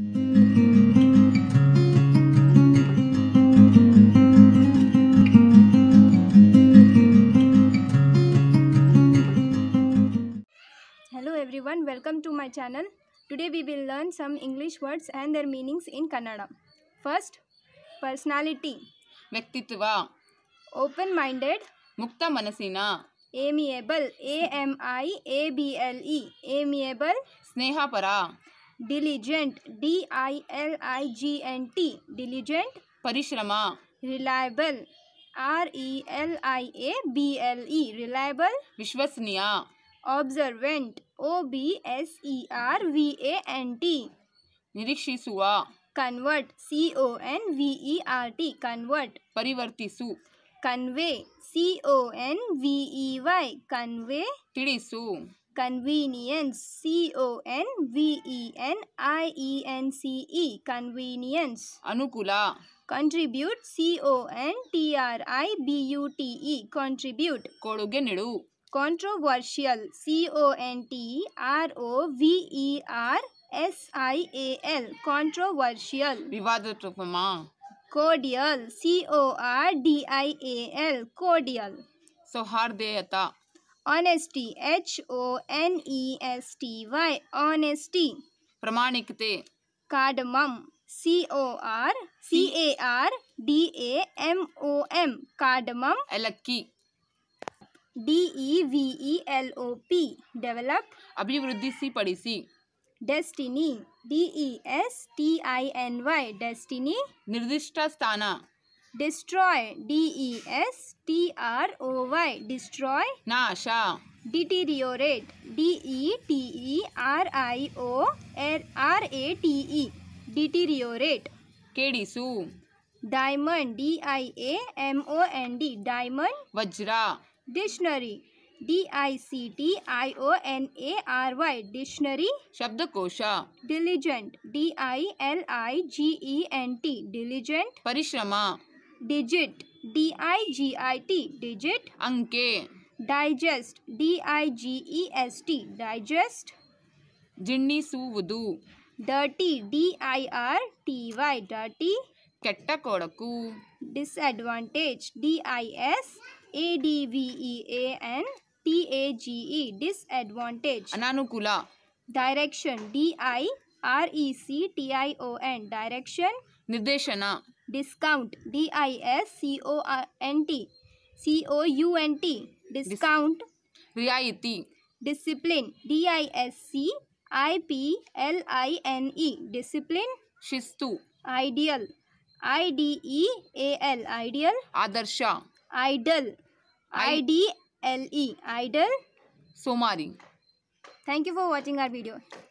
hello everyone welcome to my channel today we will learn some English words and their meanings in Kannada first personality व्यक्तित्व open minded मुक्त मनसिना amiable A M I A B L E amiable स्नेहापरा diligent D I L I G N T diligent परिश्रमा reliable R E L I A B L E reliable विश्वसनीय observant O B S E R V A N T निरीक्षिसु convert C O N V E R T convert परिवर्तिसु convey C O N V E Y convey तिड़िसु convenience c o n v e n i e n c e convenience anukula contribute c o n t r i b u t e contribute ಕೊಡುಗೆ ನೀಡು controversial c o n t r o v e r s i a l controversial ವಿವಾದಾತ್ಮಕ cordial c o r d i a l cordial ಸೌಹಾರ್ದೇಯತ honesty H O N E S T Y honesty प्रमाणिकते cardamom C O R C A R D A M O M cardamom एलक्की D E V E L O P develop अभिवृद्धि C पड़ी C destiny D E S T I N Y destiny निर्दिष्ट स्थाना destroy d e s t r o y destroy nasha deteriorate d e t e r i o r r a t e deteriorate केडिसू diamond d i a m o n d diamond वज्रा dictionary d i c t i o n a r y dictionary शब्दकोशा diligent d i l i g e n t diligent परिश्रमा digit D I G I T digit अंके digest D I G E S T digest जिन्नी सूवदु dirty D I R T Y dirty केट्ट कोडकु disadvantage D I S A D V E A N T A G E disadvantage अनानुकूल direction D I R E C T I O N direction निर्देशना discount D I S C O N T C O you N T discount रियायती discipline D I S C I P L I N E discipline शिस्तु ideal I D E A L ideal आदर्श idle I D L E idle सोमारी thank you for watching our video